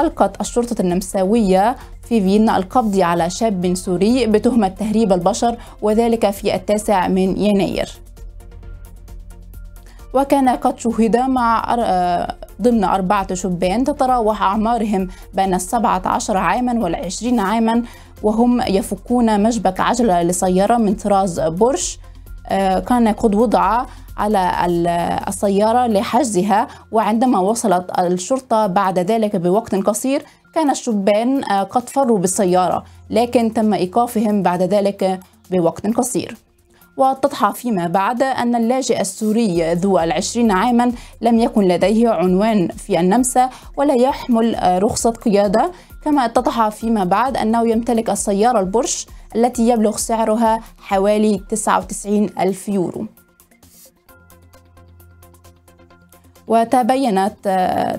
ألقت الشرطة النمساوية في فيينا القبض على شاب سوري بتهمة تهريب البشر وذلك في التاسع من يناير وكان قد شهد مع آه، ضمن أربعة شبان تتراوح أعمارهم بين السبعة عشر عاما والعشرين عاما وهم يفكون مشبك عجلة لسيارة من طراز بورش آه، كان قد وضع على السيارة لحجزها وعندما وصلت الشرطة بعد ذلك بوقت قصير كان الشبان آه، قد فروا بالسيارة لكن تم إيقافهم بعد ذلك بوقت قصير واتضح فيما بعد أن اللاجئ السوري ذو العشرين عاما لم يكن لديه عنوان في النمسا ولا يحمل آه، رخصة قيادة كما اتضح فيما بعد أنه يمتلك السيارة البرش التي يبلغ سعرها حوالي 99 ألف يورو وتبينت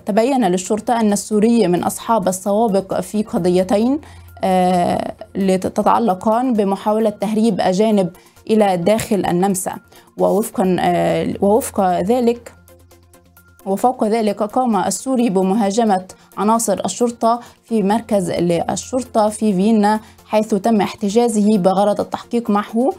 تبين للشرطة أن السوري من أصحاب السوابق في قضيتين آه، تتعلقان بمحاولة تهريب أجانب إلى داخل النمسا ووفقا آه، ووفق ذلك وفوق ذلك قام السوري بمهاجمة عناصر الشرطة في مركز للشرطة في فيينا حيث تم احتجازه بغرض التحقيق معه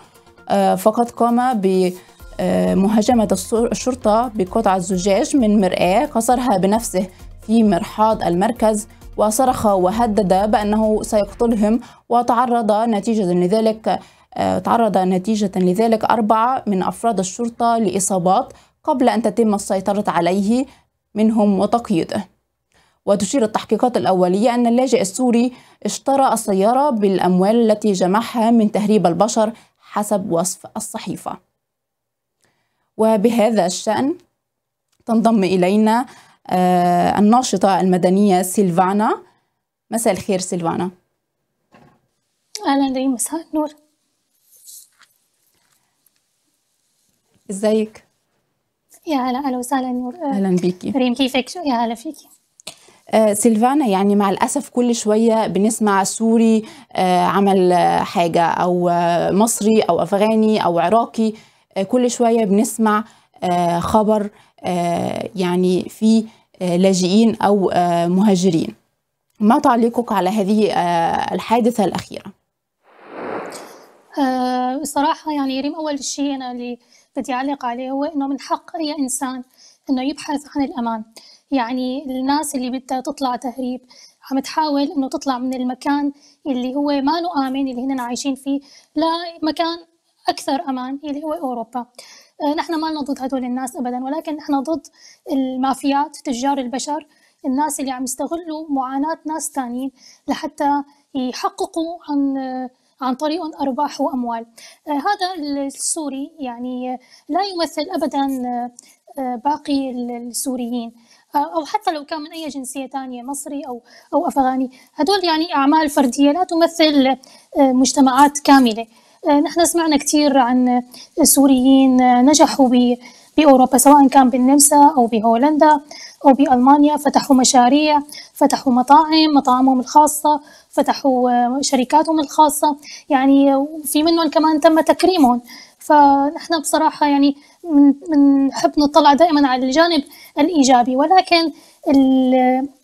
آه، فقد قام ب آه، مهاجمة الشرطة بقطعة زجاج من مرآة قصرها بنفسه في مرحاض المركز وصرخ وهدد بأنه سيقتلهم وتعرض نتيجة لذلك آه، تعرض نتيجة لذلك أربعة من أفراد الشرطة لإصابات قبل أن تتم السيطرة عليه منهم وتقييده وتشير التحقيقات الأولية أن اللاجئ السوري اشترى السيارة بالأموال التي جمعها من تهريب البشر حسب وصف الصحيفة وبهذا الشأن تنضم إلينا آه، الناشطة المدنية سيلفانا مساء الخير سيلفانا أهلا ريم مساء النور ازيك؟ يا هلا اهلا وسهلا نور آه، اهلا بيكي ريم كيفك؟ شو يا هلا فيكي؟ آه، سيلفانا يعني مع الأسف كل شوية بنسمع سوري عمل حاجة أو مصري أو أفغاني أو عراقي آه، كل شويه بنسمع آه، خبر آه، يعني في لاجئين او مهاجرين ما تعليقك على هذه الحادثه الاخيره بصراحه يعني ريم اول شيء انا اللي بدي اعلق عليه هو انه من حق اي انسان انه يبحث عن الامان يعني الناس اللي بدها تطلع تهريب عم تحاول انه تطلع من المكان اللي هو ما له امن اللي هن عايشين فيه لمكان أكثر أمان اللي هو أوروبا آه، نحن ما لنا ضد هدول الناس أبدا ولكن نحن ضد المافيات تجار البشر الناس اللي عم يستغلوا معاناة ناس ثانيين لحتى يحققوا عن آه، عن طريق أرباح وأموال آه، هذا السوري يعني لا يمثل أبدا باقي السوريين أو حتى لو كان من أي جنسية ثانية مصري أو أو أفغاني هدول يعني أعمال فردية لا تمثل مجتمعات كاملة آه، نحن سمعنا كثير عن سوريين نجحوا بأوروبا سواء كان بالنمسا أو بهولندا أو بألمانيا فتحوا مشاريع فتحوا مطاعم مطاعمهم الخاصة فتحوا آه، شركاتهم الخاصة يعني في منهم كمان تم تكريمهم فنحن بصراحة يعني بنحب نطلع دائما على الجانب الإيجابي ولكن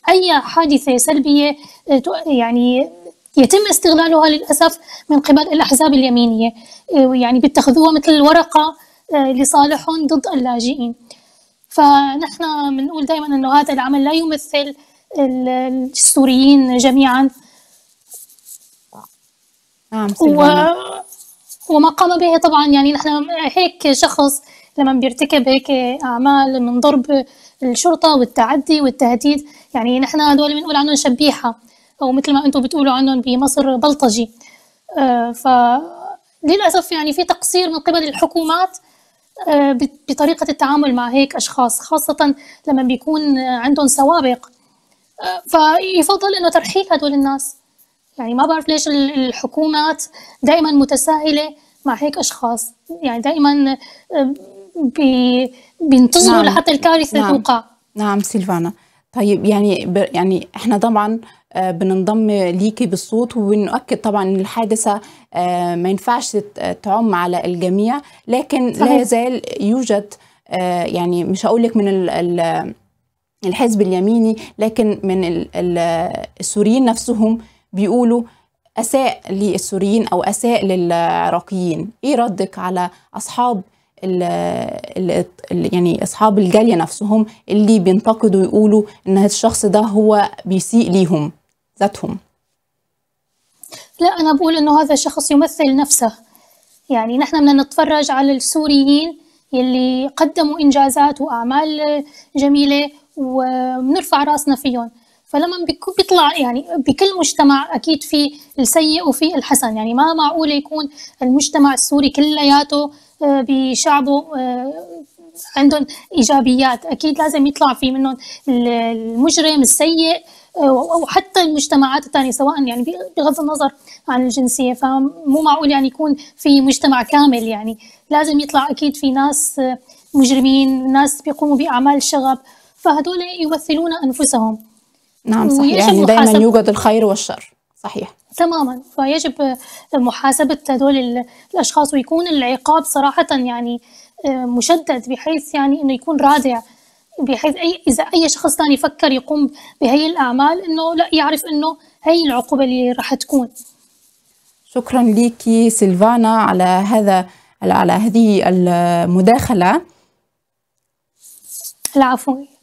أي حادثة سلبية آه، يعني يتم استغلالها للأسف من قبل الأحزاب اليمينية آه، يعني بيتخذوها مثل ورقة آه، لصالحهم ضد اللاجئين فنحن بنقول دائما أنه هذا العمل لا يمثل السوريين جميعا نعم و... وما قام به طبعا يعني نحن هيك شخص لما بيرتكب هيك اعمال من ضرب الشرطه والتعدي والتهديد يعني نحن هدول بنقول عنهم شبيحه او مثل ما انتم بتقولوا عنهم بمصر بلطجي آه، فللاسف يعني في تقصير من قبل الحكومات آه، بطريقه التعامل مع هيك اشخاص خاصه لما بيكون عندهم سوابق آه، فيفضل انه ترحيل هدول الناس يعني ما بعرف ليش الحكومات دائما متساهله مع هيك اشخاص يعني دائما بي بينتظروا نعم. لحتى الكارثه نعم. توقع نعم سيلفانا طيب يعني يعني احنا طبعا آه، بننضم ليكي بالصوت وبنؤكد طبعا ان الحادثه آه، ما ينفعش تعم على الجميع لكن صحيح. لا يزال يوجد آه، يعني مش هقول لك من الحزب اليميني لكن من السوريين نفسهم بيقولوا اساء للسوريين او اساء للعراقيين ايه ردك على اصحاب الـ الـ يعني اصحاب الجاليه نفسهم اللي بينتقدوا يقولوا ان الشخص ده هو بيسيء ليهم ذاتهم لا أنا بقول إنه هذا شخص يمثل نفسه يعني نحن بدنا نتفرج على السوريين يلي قدموا إنجازات وأعمال جميلة وبنرفع راسنا فيهم فلما بيطلع يعني بكل مجتمع اكيد في السيء وفي الحسن يعني ما معقول يكون المجتمع السوري كلياته آه، بشعبه آه، عندهم ايجابيات اكيد لازم يطلع في منهم المجرم السيء او حتى المجتمعات الثانيه سواء يعني بغض النظر عن الجنسيه فمو معقول يعني يكون في مجتمع كامل يعني لازم يطلع اكيد في ناس مجرمين ناس بيقوموا باعمال شغب فهدول يمثلون انفسهم نعم صحيح يعني دائما يوجد الخير والشر صحيح تماما فيجب محاسبه هدول الاشخاص ويكون العقاب صراحه يعني آه، مشدد بحيث يعني انه يكون رادع بحيث اي اذا اي شخص ثاني فكر يقوم بهي الاعمال انه لا يعرف انه هي العقوبه اللي راح تكون شكرا لك سيلفانا على هذا على هذه المداخله العفو